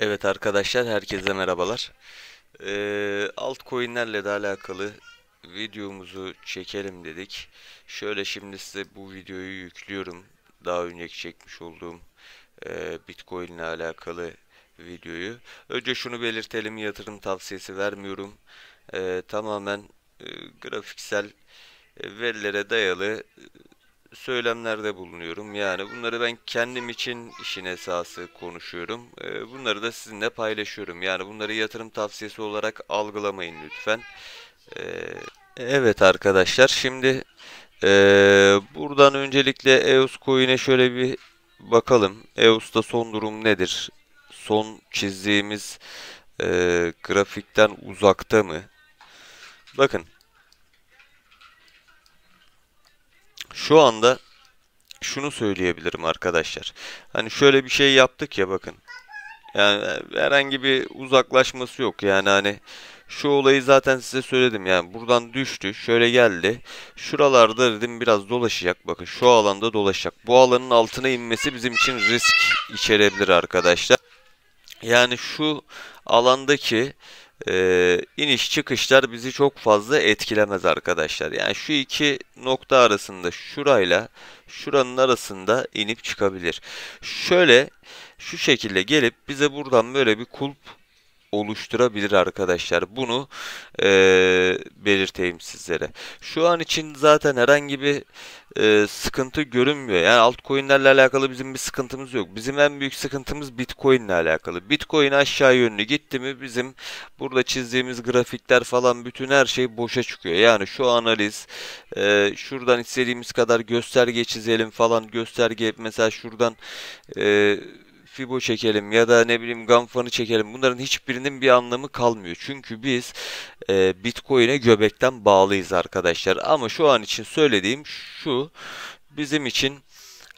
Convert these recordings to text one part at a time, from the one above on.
Evet arkadaşlar herkese merhabalar. Ee, altcoin'lerle de alakalı videomuzu çekelim dedik. Şöyle şimdi size bu videoyu yüklüyorum. Daha önceki çekmiş olduğum e, Bitcoin alakalı videoyu. Önce şunu belirtelim yatırım tavsiyesi vermiyorum. E, tamamen e, grafiksel e, verilere dayalı söylemlerde bulunuyorum. Yani bunları ben kendim için işin esası konuşuyorum. Ee, bunları da sizinle paylaşıyorum. Yani bunları yatırım tavsiyesi olarak algılamayın lütfen. Ee, evet arkadaşlar şimdi e, buradan öncelikle EOS Coin'e şöyle bir bakalım. EOS'ta son durum nedir? Son çizdiğimiz e, grafikten uzakta mı? Bakın Şu anda şunu söyleyebilirim arkadaşlar. Hani şöyle bir şey yaptık ya bakın. Yani herhangi bir uzaklaşması yok. Yani hani şu olayı zaten size söyledim. Yani buradan düştü. Şöyle geldi. Şuralarda dedim biraz dolaşacak. Bakın şu alanda dolaşacak. Bu alanın altına inmesi bizim için risk içerebilir arkadaşlar. Yani şu alandaki e, iniş çıkışlar bizi çok fazla etkilemez arkadaşlar. Yani şu iki nokta arasında şurayla şuranın arasında inip çıkabilir. Şöyle şu şekilde gelip bize buradan böyle bir kulp oluşturabilir arkadaşlar. Bunu e, belirteyim sizlere. Şu an için zaten herhangi bir e, sıkıntı görünmüyor. Yani altcoin'lerle alakalı bizim bir sıkıntımız yok. Bizim en büyük sıkıntımız Bitcoin'le alakalı. Bitcoin aşağı yönlü gitti mi bizim burada çizdiğimiz grafikler falan bütün her şey boşa çıkıyor. Yani şu analiz e, şuradan istediğimiz kadar gösterge çizelim falan gösterge mesela şuradan eee Fibo çekelim ya da ne bileyim Ganfan'ı çekelim. Bunların hiçbirinin bir anlamı kalmıyor. Çünkü biz e, Bitcoin'e göbekten bağlıyız arkadaşlar. Ama şu an için söylediğim şu. Bizim için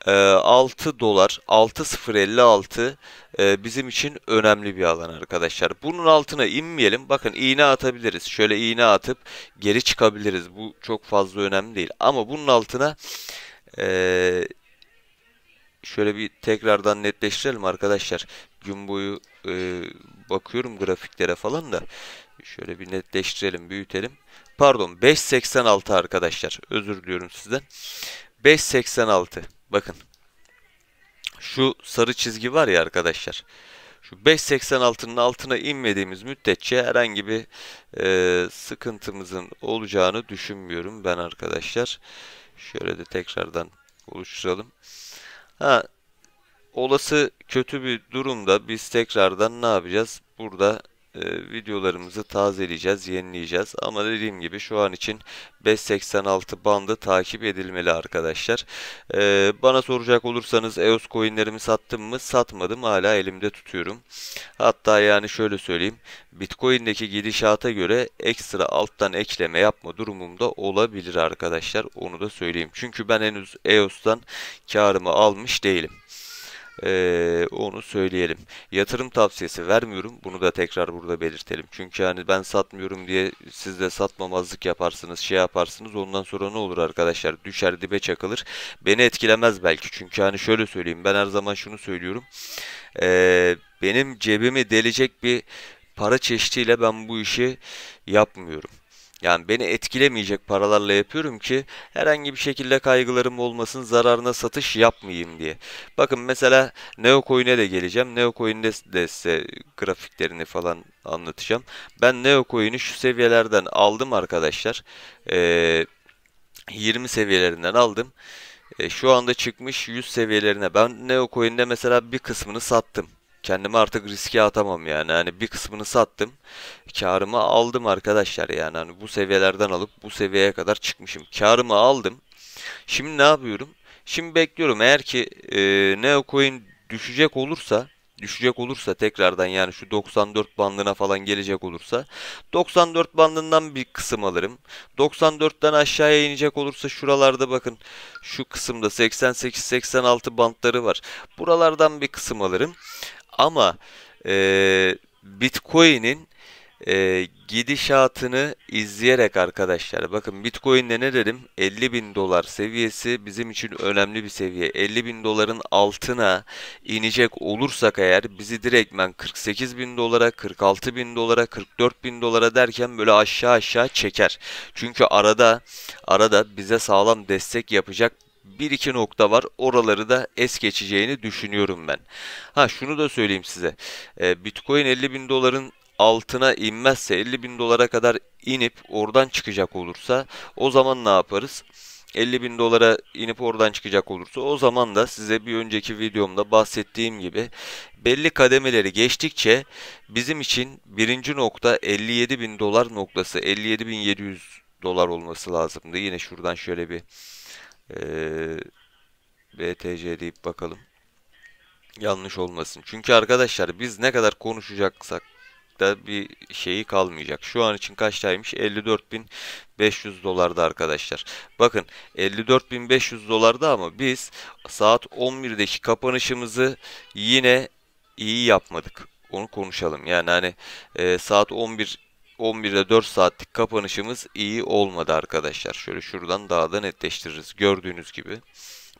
e, 6 dolar 6056 e, bizim için önemli bir alan arkadaşlar. Bunun altına inmeyelim. Bakın iğne atabiliriz. Şöyle iğne atıp geri çıkabiliriz. Bu çok fazla önemli değil. Ama bunun altına e, şöyle bir tekrardan netleştirelim arkadaşlar. Gün boyu e, bakıyorum grafiklere falan da şöyle bir netleştirelim, büyütelim. Pardon 5.86 arkadaşlar. Özür diliyorum sizden. 5.86. Bakın. Şu sarı çizgi var ya arkadaşlar. Şu 5.86'nın altına inmediğimiz müddetçe herhangi bir e, sıkıntımızın olacağını düşünmüyorum ben arkadaşlar. Şöyle de tekrardan oluşturalım. Ha, olası kötü bir durumda biz tekrardan ne yapacağız? Burada e, videolarımızı tazeleyeceğiz, yenileyeceğiz. Ama dediğim gibi şu an için 586 bandı takip edilmeli arkadaşlar. E, bana soracak olursanız EOS coinlerimi sattım mı? Satmadım. Hala elimde tutuyorum. Hatta yani şöyle söyleyeyim. Bitcoin'deki gidişata göre ekstra alttan ekleme yapma durumumda olabilir arkadaşlar. Onu da söyleyeyim. Çünkü ben henüz EOS'tan karımı almış değilim. Ee, onu söyleyelim. Yatırım tavsiyesi vermiyorum. Bunu da tekrar burada belirtelim. Çünkü hani ben satmıyorum diye siz de satmamazlık yaparsınız, şey yaparsınız. Ondan sonra ne olur arkadaşlar? Düşer dibe çakılır. Beni etkilemez belki. Çünkü hani şöyle söyleyeyim. Ben her zaman şunu söylüyorum. Ee, benim cebimi delecek bir para çeşidiyle ben bu işi yapmıyorum. Yani beni etkilemeyecek paralarla yapıyorum ki herhangi bir şekilde kaygılarım olmasın zararına satış yapmayayım diye. Bakın mesela Neocoin'e de geleceğim. Neocoin'de de size grafiklerini falan anlatacağım. Ben Neocoin'i şu seviyelerden aldım arkadaşlar. Ee, 20 seviyelerinden aldım. E, şu anda çıkmış 100 seviyelerine. Ben Neocoin'de mesela bir kısmını sattım kendimi artık riske atamam yani. Hani bir kısmını sattım. Karımı aldım arkadaşlar yani. Hani bu seviyelerden alıp bu seviyeye kadar çıkmışım. Karımı aldım. Şimdi ne yapıyorum? Şimdi bekliyorum. Eğer ki e, Neocoin düşecek olursa düşecek olursa tekrardan yani şu 94 bandına falan gelecek olursa 94 bandından bir kısım alırım. 94'ten aşağıya inecek olursa şuralarda bakın şu kısımda 88-86 bandları var. Buralardan bir kısım alırım. Ama e, Bitcoin'in e, gidişatını izleyerek arkadaşlar bakın Bitcoin'de ne dedim 50 bin dolar seviyesi bizim için önemli bir seviye 50 bin doların altına inecek olursak eğer bizi direktmen 48 bin dolara 46 bin dolara 44 bin dolara derken böyle aşağı aşağı çeker çünkü arada arada bize sağlam destek yapacak bir iki nokta var. Oraları da es geçeceğini düşünüyorum ben. Ha şunu da söyleyeyim size. E, Bitcoin 50 bin doların altına inmezse 50 bin dolara kadar inip oradan çıkacak olursa o zaman ne yaparız? 50 bin dolara inip oradan çıkacak olursa o zaman da size bir önceki videomda bahsettiğim gibi belli kademeleri geçtikçe bizim için birinci nokta 57 bin dolar noktası 57 bin 700 dolar olması lazımdı. Yine şuradan şöyle bir BTC deyip bakalım. Yanlış olmasın. Çünkü arkadaşlar biz ne kadar konuşacaksak da bir şeyi kalmayacak. Şu an için kaçtaymış? 54.500 dolarda arkadaşlar. Bakın 54.500 dolarda ama biz saat 11'deki kapanışımızı yine iyi yapmadık. Onu konuşalım. Yani hani e, saat 11 11'de 4 saatlik kapanışımız iyi olmadı arkadaşlar. Şöyle şuradan daha da netleştiririz. Gördüğünüz gibi.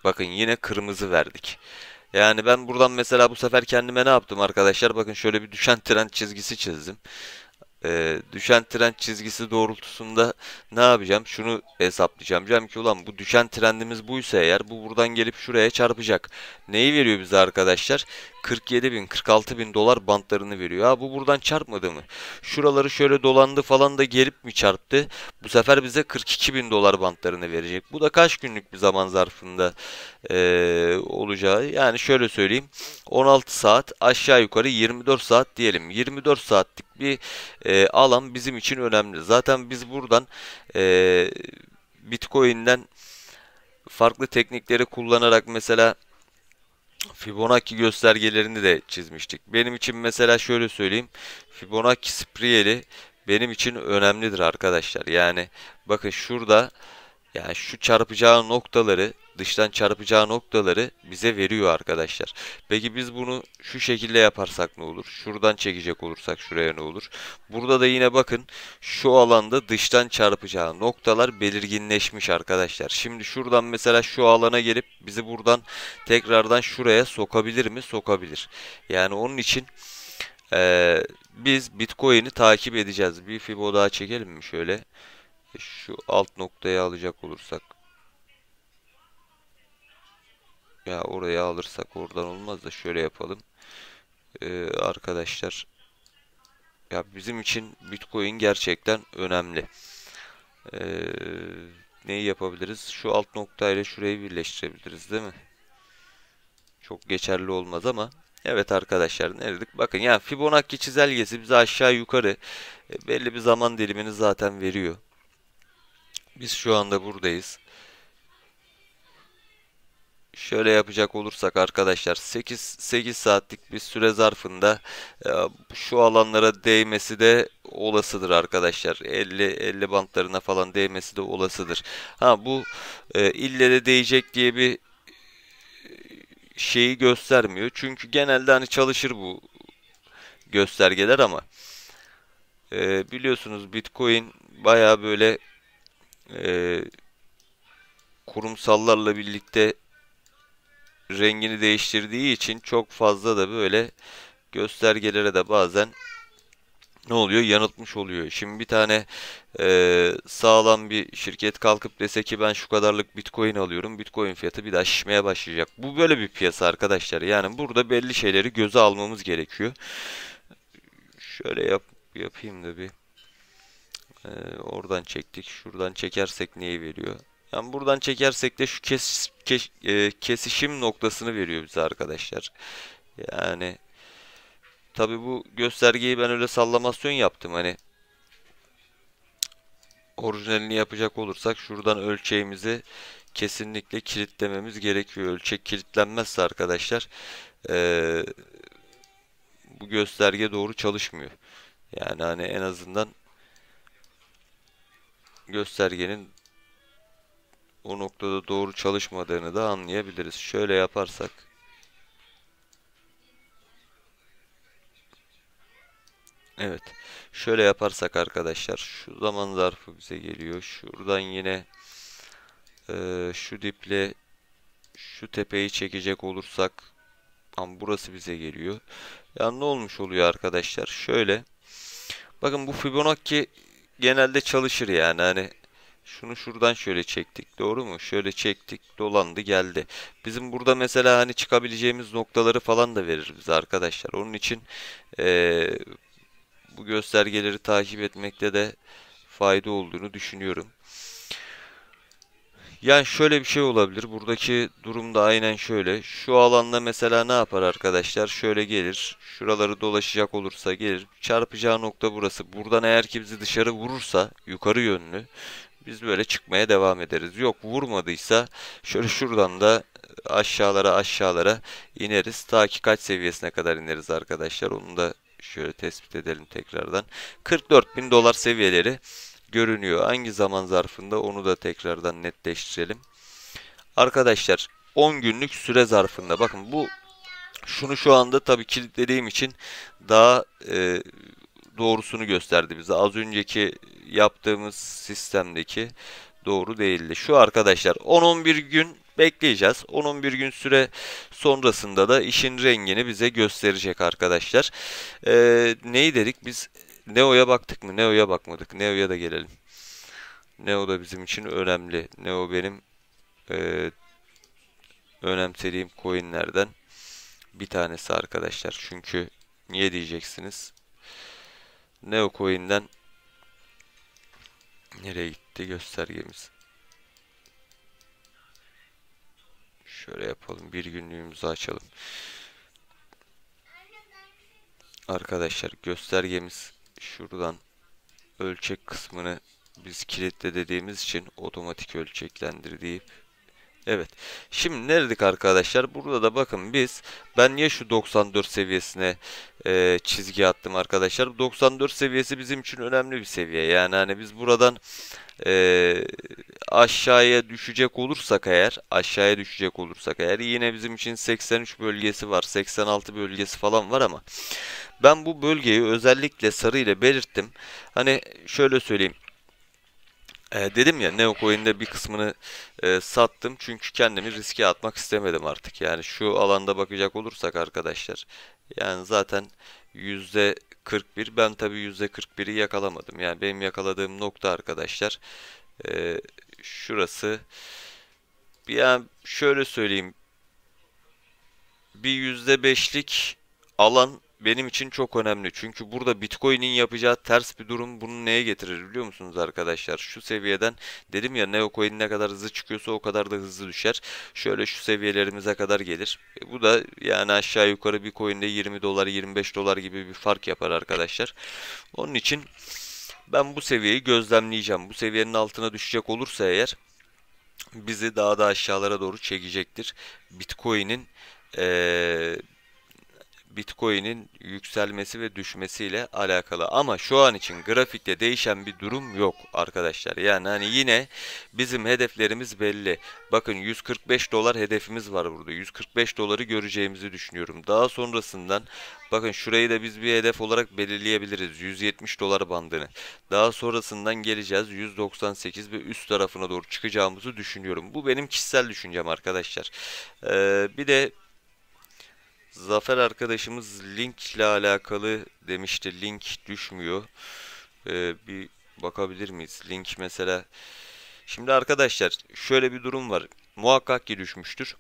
Bakın yine kırmızı verdik. Yani ben buradan mesela bu sefer kendime ne yaptım arkadaşlar? Bakın şöyle bir düşen trend çizgisi çizdim. Ee, düşen trend çizgisi doğrultusunda ne yapacağım? Şunu hesaplayacağım. Diyeceğim ki ulan bu düşen trendimiz buysa eğer bu buradan gelip şuraya çarpacak. Neyi veriyor bize arkadaşlar? 47 bin 46 bin dolar bantlarını veriyor. Ha bu buradan çarpmadı mı? Şuraları şöyle dolandı falan da gelip mi çarptı? Bu sefer bize 42 bin dolar bantlarını verecek. Bu da kaç günlük bir zaman zarfında ee, olacağı? Yani şöyle söyleyeyim 16 saat aşağı yukarı 24 saat diyelim. 24 saatlik bir e, alan bizim için önemli. Zaten biz buradan e, Bitcoin'den farklı teknikleri kullanarak mesela Fibonacci göstergelerini de çizmiştik. Benim için mesela şöyle söyleyeyim. Fibonacci Sprieli benim için önemlidir arkadaşlar. Yani bakın şurada yani şu çarpacağı noktaları, dıştan çarpacağı noktaları bize veriyor arkadaşlar. Peki biz bunu şu şekilde yaparsak ne olur? Şuradan çekecek olursak şuraya ne olur? Burada da yine bakın şu alanda dıştan çarpacağı noktalar belirginleşmiş arkadaşlar. Şimdi şuradan mesela şu alana gelip bizi buradan tekrardan şuraya sokabilir mi? Sokabilir. Yani onun için ee, biz Bitcoin'i takip edeceğiz. Bir Fibo daha çekelim mi şöyle? Şöyle. E, şu alt noktayı alacak olursak ya oraya alırsak oradan olmaz da şöyle yapalım ee, arkadaşlar ya bizim için Bitcoin gerçekten önemli ee, neyi yapabiliriz şu alt noktayla şurayı birleştirebiliriz değil mi çok geçerli olmaz ama Evet arkadaşlar ne dedik? Bakın yani Fibonacci çizelgesi bize aşağı yukarı e, belli bir zaman dilimini zaten veriyor. Biz şu anda buradayız. Şöyle yapacak olursak arkadaşlar 8 8 saatlik bir süre zarfında e, şu alanlara değmesi de olasıdır arkadaşlar. 50 50 bantlarına falan değmesi de olasıdır. Ha bu e, ille de değecek diye bir e, şeyi göstermiyor. Çünkü genelde hani çalışır bu göstergeler ama e, biliyorsunuz Bitcoin baya böyle e, kurumsallarla birlikte rengini değiştirdiği için çok fazla da böyle göstergelere de bazen ne oluyor? Yanıltmış oluyor. Şimdi bir tane e, sağlam bir şirket kalkıp dese ki ben şu kadarlık bitcoin alıyorum. Bitcoin fiyatı bir daha şişmeye başlayacak. Bu böyle bir piyasa arkadaşlar. Yani burada belli şeyleri göze almamız gerekiyor. Şöyle yap, yapayım da bir ee, oradan çektik. Şuradan çekersek neyi veriyor? Yani buradan çekersek de şu kes, kes, e, kesişim noktasını veriyor bize arkadaşlar. Yani tabi bu göstergeyi ben öyle sallamasyon yaptım. Hani orijinalini yapacak olursak şuradan ölçeğimizi kesinlikle kilitlememiz gerekiyor. Ölçek kilitlenmezse arkadaşlar e, bu gösterge doğru çalışmıyor. Yani hani en azından göstergenin o noktada doğru çalışmadığını da anlayabiliriz. Şöyle yaparsak Evet. Şöyle yaparsak arkadaşlar şu zaman zarfı bize geliyor. Şuradan yine e, şu diple şu tepeyi çekecek olursak ama burası bize geliyor. Yani ne olmuş oluyor arkadaşlar? Şöyle bakın bu Fibonacci genelde çalışır yani hani şunu şuradan şöyle çektik doğru mu? Şöyle çektik dolandı geldi. Bizim burada mesela hani çıkabileceğimiz noktaları falan da verir bize arkadaşlar. Onun için ee, bu göstergeleri takip etmekte de fayda olduğunu düşünüyorum. Yani şöyle bir şey olabilir. Buradaki durumda aynen şöyle. Şu alanda mesela ne yapar arkadaşlar? Şöyle gelir. Şuraları dolaşacak olursa gelir. Çarpacağı nokta burası. Buradan eğer ki bizi dışarı vurursa yukarı yönlü biz böyle çıkmaya devam ederiz. Yok vurmadıysa şöyle şuradan da aşağılara aşağılara ineriz. Ta ki kaç seviyesine kadar ineriz arkadaşlar. Onu da şöyle tespit edelim tekrardan. 44 bin dolar seviyeleri görünüyor. Hangi zaman zarfında onu da tekrardan netleştirelim. Arkadaşlar 10 günlük süre zarfında bakın bu şunu şu anda tabii kilitlediğim için daha e, doğrusunu gösterdi bize. Az önceki yaptığımız sistemdeki doğru değildi. Şu arkadaşlar 10-11 gün bekleyeceğiz. 10-11 gün süre sonrasında da işin rengini bize gösterecek arkadaşlar. Ee, neyi dedik? Biz Neo'ya baktık mı? Neo'ya bakmadık. Neo'ya da gelelim. Neo da bizim için önemli. Neo benim e, önemsediğim coinlerden bir tanesi arkadaşlar. Çünkü niye diyeceksiniz? Neo coin'den nereye gitti göstergemiz? Şöyle yapalım. Bir günlüğümüzü açalım. Arkadaşlar göstergemiz şuradan ölçek kısmını biz kilitle dediğimiz için otomatik ölçeklendir deyip Evet. Şimdi neredik arkadaşlar? Burada da bakın biz ben niye şu 94 seviyesine e, çizgi attım arkadaşlar? 94 seviyesi bizim için önemli bir seviye. Yani hani biz buradan e, aşağıya düşecek olursak eğer aşağıya düşecek olursak eğer yine bizim için 83 bölgesi var. 86 bölgesi falan var ama ben bu bölgeyi özellikle sarı ile belirttim. Hani şöyle söyleyeyim. E, dedim ya Neocoin'de bir kısmını e, sattım çünkü kendimi riske atmak istemedim artık. Yani şu alanda bakacak olursak arkadaşlar yani zaten yüzde 41 ben tabi yüzde 41'i yakalamadım. Yani benim yakaladığım nokta arkadaşlar e, şurası yani şöyle söyleyeyim bir yüzde beşlik alan benim için çok önemli. Çünkü burada Bitcoin'in yapacağı ters bir durum bunu neye getirir biliyor musunuz arkadaşlar? Şu seviyeden dedim ya Neocoin ne kadar hızlı çıkıyorsa o kadar da hızlı düşer. Şöyle şu seviyelerimize kadar gelir. E, bu da yani aşağı yukarı bir coin'de 20 dolar 25 dolar gibi bir fark yapar arkadaşlar. Onun için ben bu seviyeyi gözlemleyeceğim. Bu seviyenin altına düşecek olursa eğer bizi daha da aşağılara doğru çekecektir. Bitcoin'in ee, Bitcoin'in yükselmesi ve düşmesiyle alakalı. Ama şu an için grafikte değişen bir durum yok arkadaşlar. Yani hani yine bizim hedeflerimiz belli. Bakın 145 dolar hedefimiz var burada. 145 doları göreceğimizi düşünüyorum. Daha sonrasından bakın şurayı da biz bir hedef olarak belirleyebiliriz. 170 dolar bandını. Daha sonrasından geleceğiz. 198 ve üst tarafına doğru çıkacağımızı düşünüyorum. Bu benim kişisel düşüncem arkadaşlar. Ee, bir de Zafer arkadaşımız link ile alakalı demişti. Link düşmüyor. Ee, bir bakabilir miyiz? Link mesela. Şimdi arkadaşlar şöyle bir durum var. Muhakkak ki düşmüştür.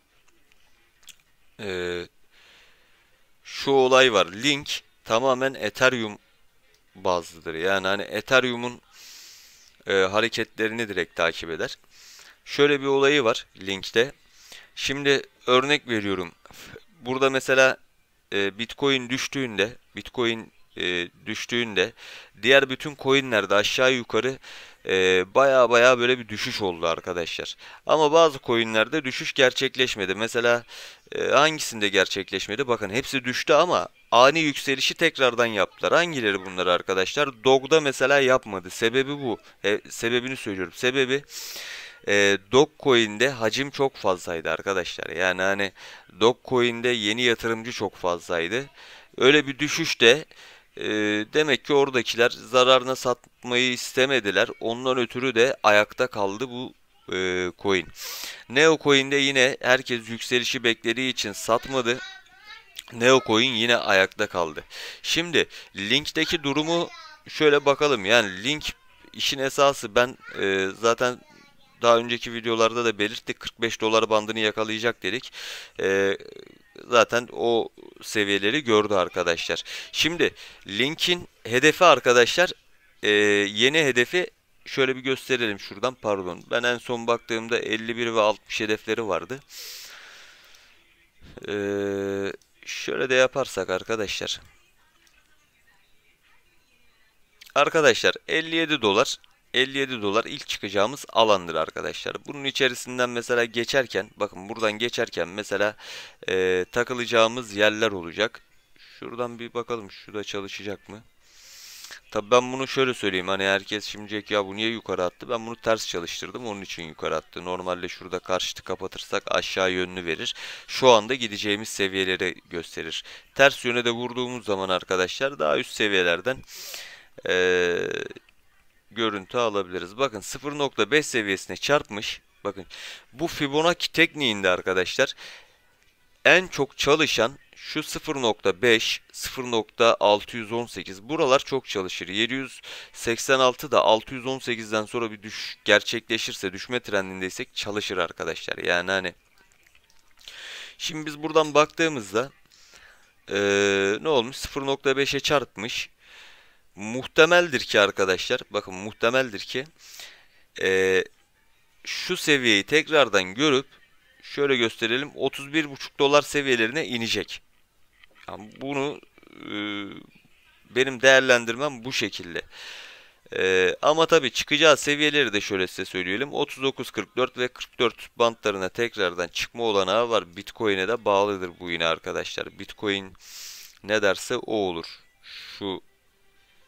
Ee, şu olay var. Link tamamen Ethereum bazlıdır. Yani hani Ethereum'un e, hareketlerini direkt takip eder. Şöyle bir olayı var linkte. Şimdi örnek veriyorum burada mesela e, Bitcoin düştüğünde, Bitcoin e, düştüğünde diğer bütün coinlerde aşağı yukarı baya e, baya böyle bir düşüş oldu arkadaşlar. Ama bazı coinlerde düşüş gerçekleşmedi. Mesela e, hangisinde gerçekleşmedi? Bakın hepsi düştü ama ani yükselişi tekrardan yaptılar. Hangileri bunlar arkadaşlar? Dog'da mesela yapmadı. Sebebi bu. E, sebebini söylüyorum. Sebebi e, Dogecoin'de hacim çok fazlaydı arkadaşlar. Yani hani Dogecoin'de yeni yatırımcı çok fazlaydı. Öyle bir düşüş de e, demek ki oradakiler zararına satmayı istemediler. Ondan ötürü de ayakta kaldı bu e, coin. Neo coin'de yine herkes yükselişi beklediği için satmadı. Neo coin yine ayakta kaldı. Şimdi linkteki durumu şöyle bakalım. Yani link işin esası ben e, zaten daha önceki videolarda da belirttik 45 dolar bandını yakalayacak dedik. Ee, zaten o seviyeleri gördü arkadaşlar. Şimdi Link'in hedefi arkadaşlar e, yeni hedefi şöyle bir gösterelim şuradan pardon. Ben en son baktığımda 51 ve 60 hedefleri vardı. Ee, şöyle de yaparsak arkadaşlar. Arkadaşlar 57 dolar 57 dolar ilk çıkacağımız alandır arkadaşlar. Bunun içerisinden mesela geçerken bakın buradan geçerken mesela e, takılacağımız yerler olacak. Şuradan bir bakalım şurada çalışacak mı? Tabi ben bunu şöyle söyleyeyim hani herkes şimdicek ya bu niye yukarı attı ben bunu ters çalıştırdım onun için yukarı attı. Normalde şurada karşıtı kapatırsak aşağı yönünü verir. Şu anda gideceğimiz seviyeleri gösterir. Ters yöne de vurduğumuz zaman arkadaşlar daha üst seviyelerden ee, görüntü alabiliriz. Bakın 0.5 seviyesine çarpmış. Bakın bu Fibonacci tekniğinde arkadaşlar en çok çalışan şu 0.5, 0.618 buralar çok çalışır. 786 da 618'den sonra bir düş gerçekleşirse, düşme trendindeysek çalışır arkadaşlar. Yani hani şimdi biz buradan baktığımızda ee, ne olmuş? 0.5'e çarpmış muhtemeldir ki arkadaşlar bakın muhtemeldir ki e, şu seviyeyi tekrardan görüp şöyle gösterelim 31,5 dolar seviyelerine inecek. Yani bunu e, benim değerlendirmem bu şekilde. Ee, ama tabi çıkacağı seviyeleri de şöyle size söyleyelim. 39, 44 ve 44 bantlarına tekrardan çıkma olanağı var. Bitcoin'e de bağlıdır bu yine arkadaşlar. Bitcoin ne derse o olur. Şu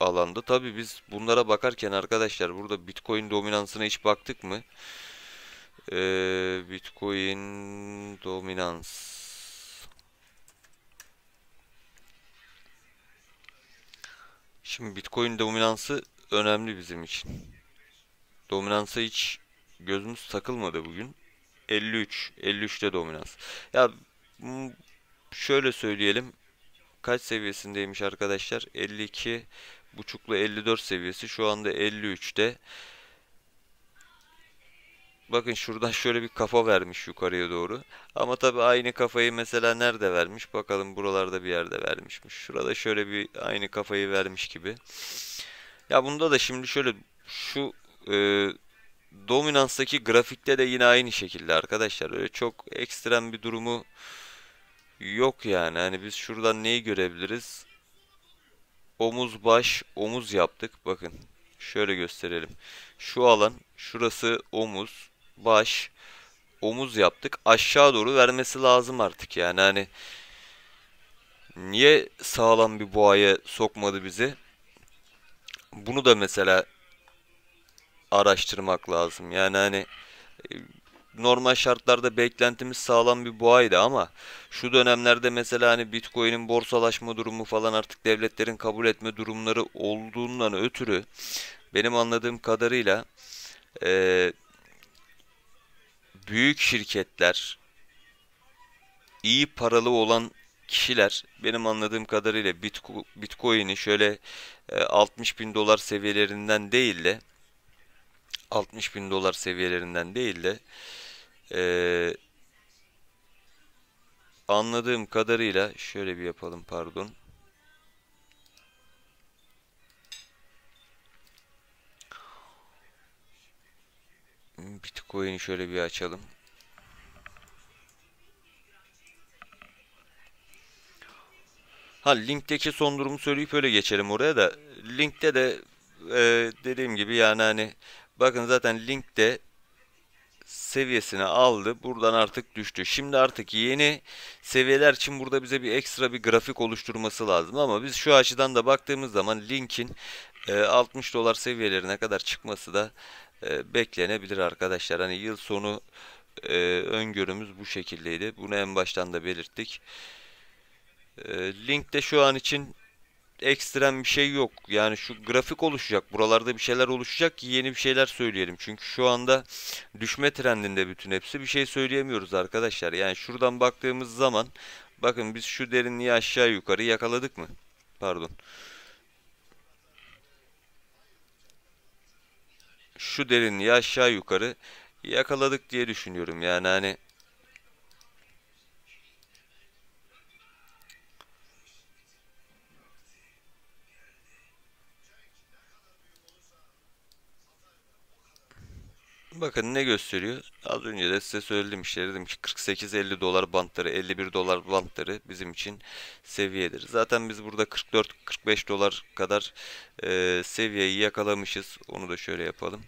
alanda. Tabi biz bunlara bakarken arkadaşlar burada Bitcoin dominansına hiç baktık mı? Ee, Bitcoin dominans. Şimdi Bitcoin dominansı önemli bizim için. Dominansa hiç gözümüz takılmadı bugün. 53. 53 de dominans. Ya şöyle söyleyelim. Kaç seviyesindeymiş arkadaşlar? 52 buçuklu 54 seviyesi şu anda 53'te. Bakın şuradan şöyle bir kafa vermiş yukarıya doğru. Ama tabi aynı kafayı mesela nerede vermiş? Bakalım buralarda bir yerde vermişmiş. Şurada şöyle bir aynı kafayı vermiş gibi. Ya bunda da şimdi şöyle şu e, dominanstaki grafikte de yine aynı şekilde arkadaşlar. Öyle çok ekstrem bir durumu yok yani. Hani biz şuradan neyi görebiliriz? omuz baş omuz yaptık. Bakın şöyle gösterelim. Şu alan şurası omuz baş omuz yaptık. Aşağı doğru vermesi lazım artık yani hani niye sağlam bir boğaya sokmadı bizi? Bunu da mesela araştırmak lazım. Yani hani normal şartlarda beklentimiz sağlam bir boğaydı ama şu dönemlerde mesela hani Bitcoin'in borsalaşma durumu falan artık devletlerin kabul etme durumları olduğundan ötürü benim anladığım kadarıyla e, büyük şirketler iyi paralı olan kişiler benim anladığım kadarıyla Bitcoin'i şöyle 60 e, bin dolar seviyelerinden değil de 60 bin dolar seviyelerinden değil de ee, anladığım kadarıyla şöyle bir yapalım pardon. Bitcoin'i şöyle bir açalım. Ha linkteki son durumu söyleyip öyle geçelim oraya da. Linkte de e, dediğim gibi yani hani bakın zaten linkte seviyesine aldı. Buradan artık düştü. Şimdi artık yeni seviyeler için burada bize bir ekstra bir grafik oluşturması lazım. Ama biz şu açıdan da baktığımız zaman Link'in 60 e, dolar seviyelerine kadar çıkması da e, beklenebilir arkadaşlar. Hani yıl sonu e, öngörümüz bu şekildeydi. Bunu en baştan da belirttik. Link de şu an için ekstrem bir şey yok. Yani şu grafik oluşacak. Buralarda bir şeyler oluşacak ki yeni bir şeyler söyleyelim. Çünkü şu anda düşme trendinde bütün hepsi. Bir şey söyleyemiyoruz arkadaşlar. Yani şuradan baktığımız zaman bakın biz şu derinliği aşağı yukarı yakaladık mı? Pardon. Şu derinliği aşağı yukarı yakaladık diye düşünüyorum. Yani hani Bakın ne gösteriyor? Az önce de size söyledim işte dedim ki 48-50 dolar bantları 51 dolar bantları bizim için seviyedir. Zaten biz burada 44-45 dolar kadar e, seviyeyi yakalamışız. Onu da şöyle yapalım.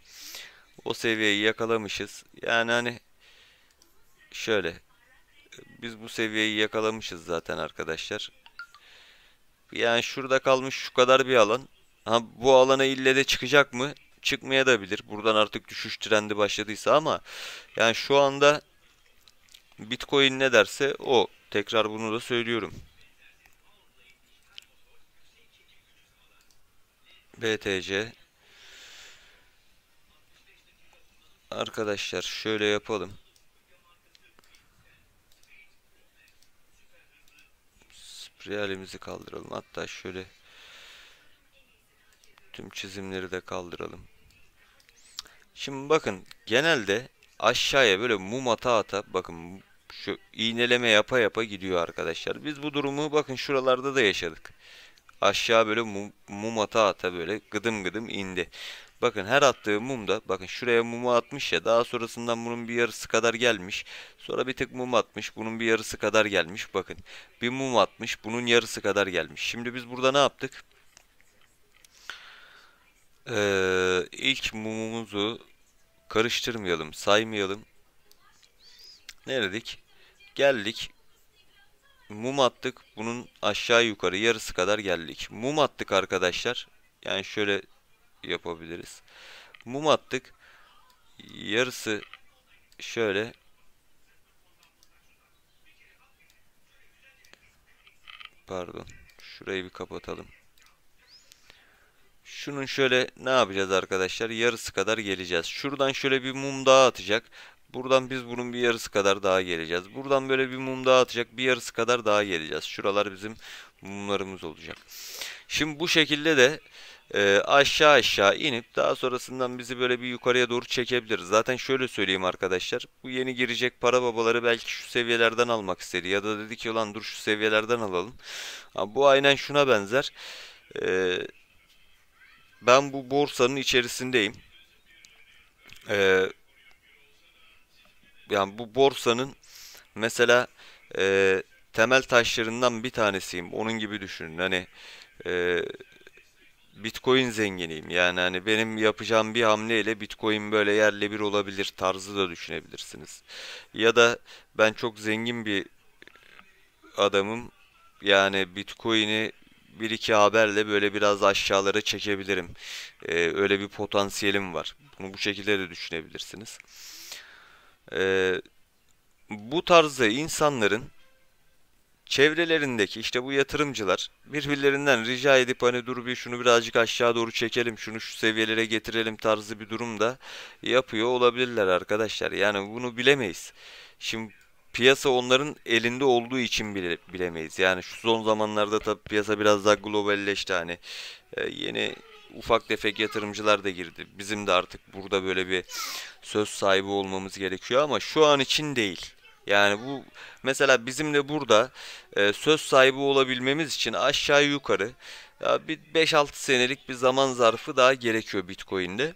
O seviyeyi yakalamışız. Yani hani şöyle biz bu seviyeyi yakalamışız zaten arkadaşlar. Yani şurada kalmış şu kadar bir alan. Ha, bu alana ille de çıkacak mı? çıkmaya da bilir. Buradan artık düşüş trendi başladıysa ama yani şu anda Bitcoin ne derse o. Tekrar bunu da söylüyorum. BTC Arkadaşlar şöyle yapalım. Realimizi kaldıralım. Hatta şöyle tüm çizimleri de kaldıralım. Şimdi bakın genelde aşağıya böyle mum ata ata bakın şu iğneleme yapa yapa gidiyor arkadaşlar. Biz bu durumu bakın şuralarda da yaşadık. Aşağı böyle mum, mum ata ata böyle gıdım gıdım indi. Bakın her attığı mumda bakın şuraya mumu atmış ya daha sonrasından bunun bir yarısı kadar gelmiş. Sonra bir tık mum atmış bunun bir yarısı kadar gelmiş bakın. Bir mum atmış bunun yarısı kadar gelmiş. Şimdi biz burada ne yaptık? Ee, ilk mumumuzu karıştırmayalım, saymayalım. Neredik? Geldik. Mum attık. Bunun aşağı yukarı yarısı kadar geldik. Mum attık arkadaşlar. Yani şöyle yapabiliriz. Mum attık. Yarısı şöyle. Pardon. Şurayı bir kapatalım. Şunun şöyle ne yapacağız arkadaşlar? Yarısı kadar geleceğiz. Şuradan şöyle bir mum daha atacak. Buradan biz bunun bir yarısı kadar daha geleceğiz. Buradan böyle bir mum daha atacak. Bir yarısı kadar daha geleceğiz. Şuralar bizim mumlarımız olacak. Şimdi bu şekilde de e, aşağı aşağı inip daha sonrasından bizi böyle bir yukarıya doğru çekebilir. Zaten şöyle söyleyeyim arkadaşlar. Bu yeni girecek para babaları belki şu seviyelerden almak istedi. Ya da dedi ki ulan dur şu seviyelerden alalım. Ha, bu aynen şuna benzer. Eee ben bu borsanın içerisindeyim. Ee, yani bu borsanın mesela e, temel taşlarından bir tanesiyim. Onun gibi düşünün. Hani e, Bitcoin zenginiyim. Yani hani benim yapacağım bir hamleyle Bitcoin böyle yerle bir olabilir tarzı da düşünebilirsiniz. Ya da ben çok zengin bir adamım. Yani Bitcoin'i bir iki haberle böyle biraz aşağılara çekebilirim. Ee, öyle bir potansiyelim var. Bunu bu şekilde de düşünebilirsiniz. Ee, bu tarzı insanların çevrelerindeki işte bu yatırımcılar birbirlerinden rica edip hani dur bir şunu birazcık aşağı doğru çekelim şunu şu seviyelere getirelim tarzı bir durumda yapıyor olabilirler arkadaşlar. Yani bunu bilemeyiz. Şimdi piyasa onların elinde olduğu için bile, bilemeyiz. Yani şu son zamanlarda tabii piyasa biraz daha globalleşti hani. E, yeni ufak tefek yatırımcılar da girdi. Bizim de artık burada böyle bir söz sahibi olmamız gerekiyor ama şu an için değil. Yani bu mesela bizim de burada e, söz sahibi olabilmemiz için aşağı yukarı ya bir 5-6 senelik bir zaman zarfı daha gerekiyor Bitcoin'de.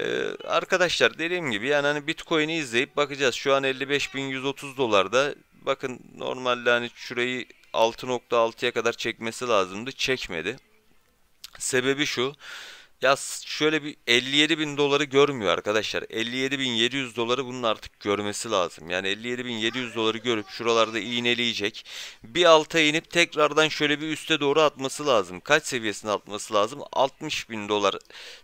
Ee, arkadaşlar dediğim gibi yani hani Bitcoin'i izleyip bakacağız. Şu an 55.130 dolarda. Bakın normalde hani şurayı 6.6'ya kadar çekmesi lazımdı. Çekmedi. Sebebi şu. Ya şöyle bir 57 bin doları görmüyor arkadaşlar. 57 bin 700 doları bunun artık görmesi lazım. Yani 57 bin 700 doları görüp şuralarda iğneleyecek. Bir alta inip tekrardan şöyle bir üste doğru atması lazım. Kaç seviyesine atması lazım? 60 bin dolar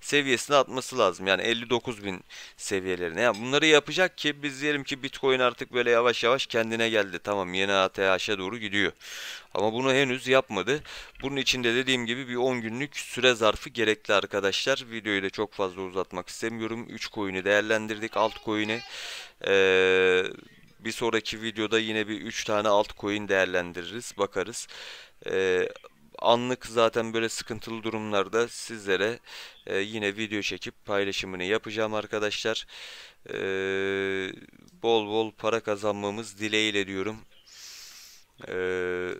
seviyesine atması lazım. Yani 59 bin seviyelerine. Yani bunları yapacak ki biz diyelim ki Bitcoin artık böyle yavaş yavaş kendine geldi. Tamam yeni ATH'e doğru gidiyor. Ama bunu henüz yapmadı. Bunun için de dediğim gibi bir 10 günlük süre zarfı gerekli arkadaşlar. Videoyu da çok fazla uzatmak istemiyorum. 3 coin'i değerlendirdik. Alt coin'i. Ee, bir sonraki videoda yine bir 3 tane alt coin değerlendiririz. Bakarız. Ee, anlık zaten böyle sıkıntılı durumlarda sizlere e, yine video çekip paylaşımını yapacağım arkadaşlar. E, bol bol para kazanmamız dileğiyle diyorum. Eee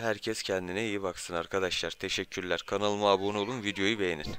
Herkes kendine iyi baksın arkadaşlar. Teşekkürler. Kanalıma abone olun, videoyu beğenin.